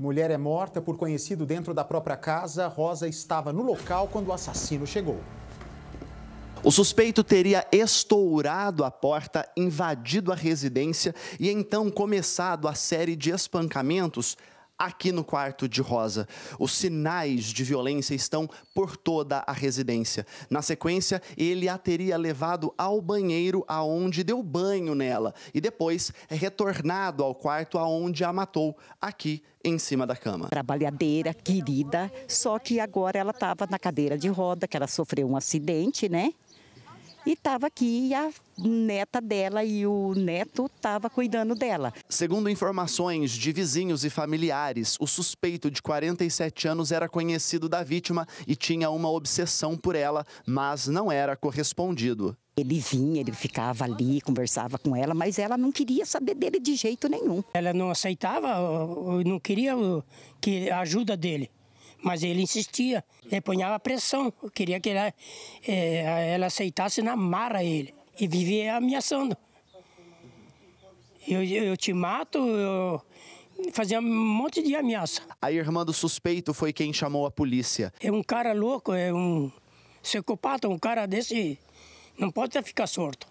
Mulher é morta por conhecido dentro da própria casa. Rosa estava no local quando o assassino chegou. O suspeito teria estourado a porta, invadido a residência e então começado a série de espancamentos aqui no quarto de Rosa. Os sinais de violência estão por toda a residência. Na sequência, ele a teria levado ao banheiro aonde deu banho nela e depois retornado ao quarto aonde a matou, aqui em cima da cama. Trabalhadeira, querida, só que agora ela estava na cadeira de roda, que ela sofreu um acidente, né? e estava aqui e a neta dela e o neto estava cuidando dela. Segundo informações de vizinhos e familiares, o suspeito de 47 anos era conhecido da vítima e tinha uma obsessão por ela, mas não era correspondido. Ele vinha, ele ficava ali, conversava com ela, mas ela não queria saber dele de jeito nenhum. Ela não aceitava, não queria a ajuda dele. Mas ele insistia, ele ponhava pressão, eu queria que ela, é, ela aceitasse na mara ele. E vivia ameaçando. Eu, eu, eu te mato, eu, fazia um monte de ameaça. A irmã do suspeito foi quem chamou a polícia. É um cara louco, é um psicopata, um cara desse não pode ficar sorto.